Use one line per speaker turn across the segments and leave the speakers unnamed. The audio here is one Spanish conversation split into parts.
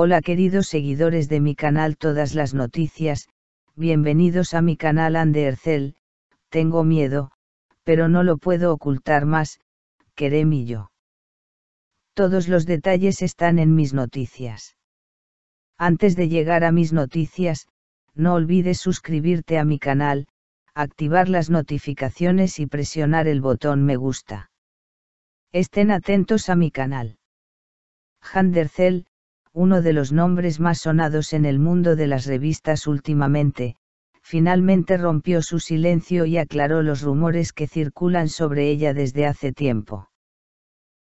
Hola queridos seguidores de mi canal Todas las Noticias, bienvenidos a mi canal Andercel, tengo miedo, pero no lo puedo ocultar más, yo. Todos los detalles están en mis noticias. Antes de llegar a mis noticias, no olvides suscribirte a mi canal, activar las notificaciones y presionar el botón me gusta. Estén atentos a mi canal uno de los nombres más sonados en el mundo de las revistas últimamente, finalmente rompió su silencio y aclaró los rumores que circulan sobre ella desde hace tiempo.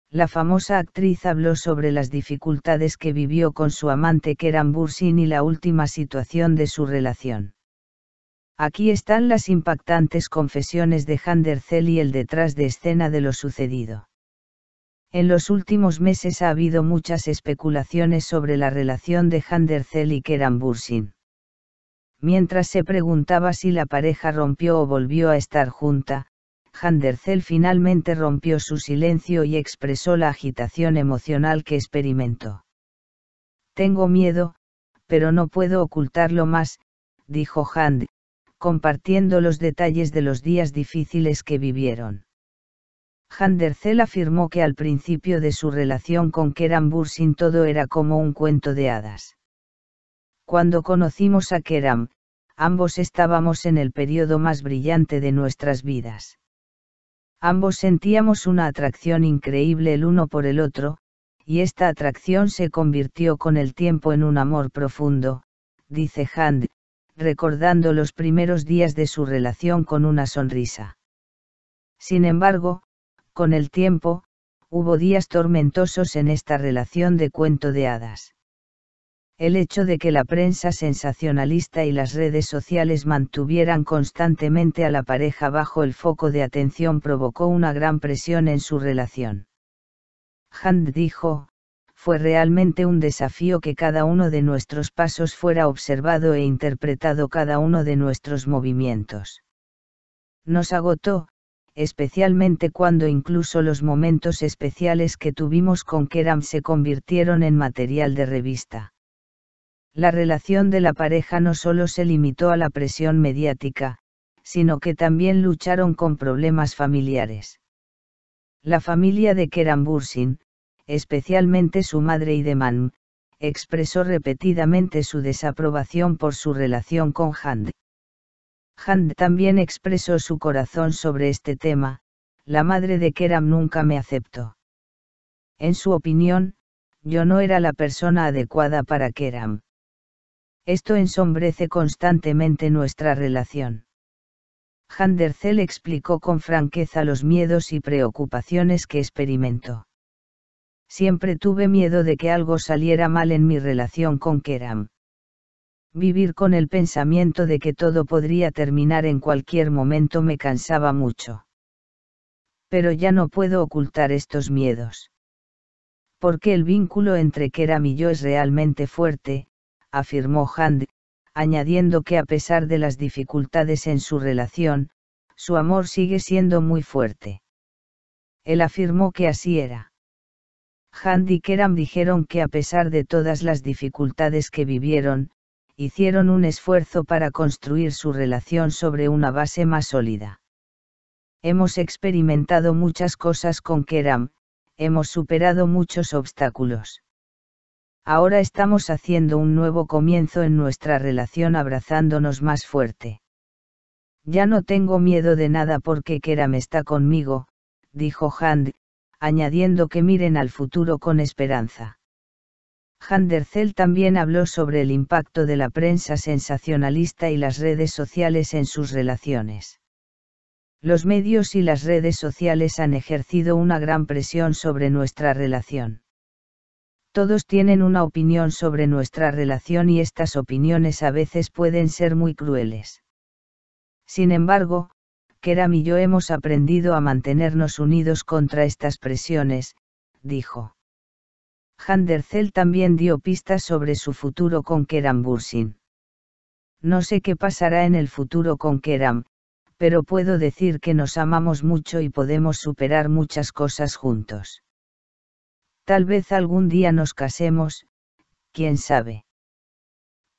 La famosa actriz habló sobre las dificultades que vivió con su amante Keran Bursin y la última situación de su relación. Aquí están las impactantes confesiones de Hander y el detrás de escena de lo sucedido. En los últimos meses ha habido muchas especulaciones sobre la relación de Handerzell y Keran Bursin. Mientras se preguntaba si la pareja rompió o volvió a estar junta, Handerzel finalmente rompió su silencio y expresó la agitación emocional que experimentó. Tengo miedo, pero no puedo ocultarlo más, dijo Hand, compartiendo los detalles de los días difíciles que vivieron. Handercel afirmó que al principio de su relación con Keran Bursin todo era como un cuento de hadas. Cuando conocimos a Keram, ambos estábamos en el periodo más brillante de nuestras vidas. Ambos sentíamos una atracción increíble el uno por el otro, y esta atracción se convirtió con el tiempo en un amor profundo, dice Hand, recordando los primeros días de su relación con una sonrisa. Sin embargo, con el tiempo, hubo días tormentosos en esta relación de cuento de hadas. El hecho de que la prensa sensacionalista y las redes sociales mantuvieran constantemente a la pareja bajo el foco de atención provocó una gran presión en su relación. Hand dijo, fue realmente un desafío que cada uno de nuestros pasos fuera observado e interpretado cada uno de nuestros movimientos. Nos agotó, especialmente cuando incluso los momentos especiales que tuvimos con Keram se convirtieron en material de revista. La relación de la pareja no solo se limitó a la presión mediática, sino que también lucharon con problemas familiares. La familia de Keram Bursin, especialmente su madre y Deman, expresó repetidamente su desaprobación por su relación con Hand. Hand también expresó su corazón sobre este tema, la madre de Keram nunca me aceptó. En su opinión, yo no era la persona adecuada para Keram. Esto ensombrece constantemente nuestra relación. Handercel explicó con franqueza los miedos y preocupaciones que experimentó. Siempre tuve miedo de que algo saliera mal en mi relación con Keram. Vivir con el pensamiento de que todo podría terminar en cualquier momento me cansaba mucho. Pero ya no puedo ocultar estos miedos. Porque el vínculo entre Keram y yo es realmente fuerte, afirmó Hand, añadiendo que a pesar de las dificultades en su relación, su amor sigue siendo muy fuerte. Él afirmó que así era. Hand y Keram dijeron que a pesar de todas las dificultades que vivieron, hicieron un esfuerzo para construir su relación sobre una base más sólida. Hemos experimentado muchas cosas con Keram, hemos superado muchos obstáculos. Ahora estamos haciendo un nuevo comienzo en nuestra relación abrazándonos más fuerte. Ya no tengo miedo de nada porque Keram está conmigo, dijo Hand, añadiendo que miren al futuro con esperanza. Handercel también habló sobre el impacto de la prensa sensacionalista y las redes sociales en sus relaciones. Los medios y las redes sociales han ejercido una gran presión sobre nuestra relación. Todos tienen una opinión sobre nuestra relación y estas opiniones a veces pueden ser muy crueles. Sin embargo, Keram y yo hemos aprendido a mantenernos unidos contra estas presiones, dijo. Handercel también dio pistas sobre su futuro con Keram Bursin. No sé qué pasará en el futuro con Keram, pero puedo decir que nos amamos mucho y podemos superar muchas cosas juntos. Tal vez algún día nos casemos, quién sabe.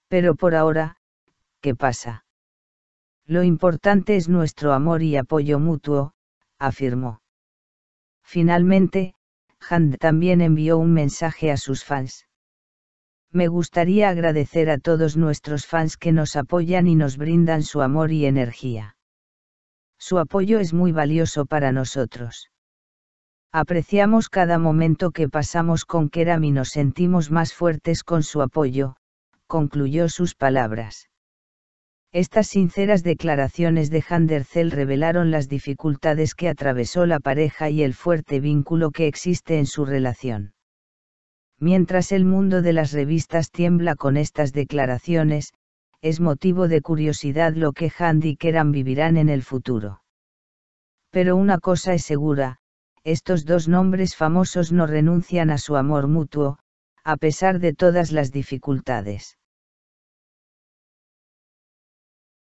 Pero por ahora, ¿qué pasa? Lo importante es nuestro amor y apoyo mutuo, afirmó. Finalmente, Hand también envió un mensaje a sus fans. Me gustaría agradecer a todos nuestros fans que nos apoyan y nos brindan su amor y energía. Su apoyo es muy valioso para nosotros. Apreciamos cada momento que pasamos con Keram y nos sentimos más fuertes con su apoyo, concluyó sus palabras. Estas sinceras declaraciones de Handercel revelaron las dificultades que atravesó la pareja y el fuerte vínculo que existe en su relación. Mientras el mundo de las revistas tiembla con estas declaraciones, es motivo de curiosidad lo que Handy y Keran vivirán en el futuro. Pero una cosa es segura, estos dos nombres famosos no renuncian a su amor mutuo, a pesar de todas las dificultades.